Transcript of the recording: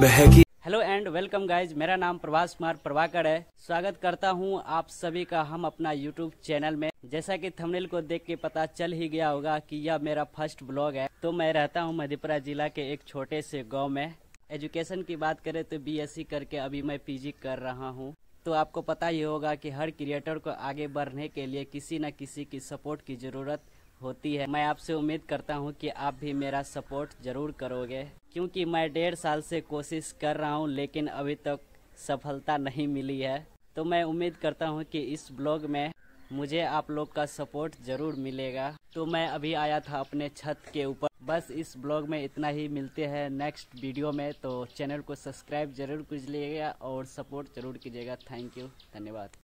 महकी hello and welcome guys मेरा नाम प्रभाष कुमार प्रभाकर है स्वागत करता हूँ आप सभी का हम अपना यूट्यूब चैनल में जैसा कि थंबनेल को देख के पता चल ही गया होगा कि यह मेरा फर्स्ट ब्लॉग है तो मैं रहता हूँ मधेपुरा जिला के एक छोटे से गांव में एजुकेशन की बात करें तो बीएससी करके अभी मैं पीजी कर रहा हूँ तो आपको पता ही होगा की हर क्रिएटर को आगे बढ़ने के लिए किसी न किसी की सपोर्ट की ज़रूरत होती है मैं आपसे उम्मीद करता हूं कि आप भी मेरा सपोर्ट जरूर करोगे क्योंकि मैं डेढ़ साल से कोशिश कर रहा हूं लेकिन अभी तक सफलता नहीं मिली है तो मैं उम्मीद करता हूं कि इस ब्लॉग में मुझे आप लोग का सपोर्ट जरूर मिलेगा तो मैं अभी आया था अपने छत के ऊपर बस इस ब्लॉग में इतना ही मिलते हैं नेक्स्ट वीडियो में तो चैनल को सब्सक्राइब जरूर कीजिएगा और सपोर्ट जरूर कीजिएगा थैंक यू धन्यवाद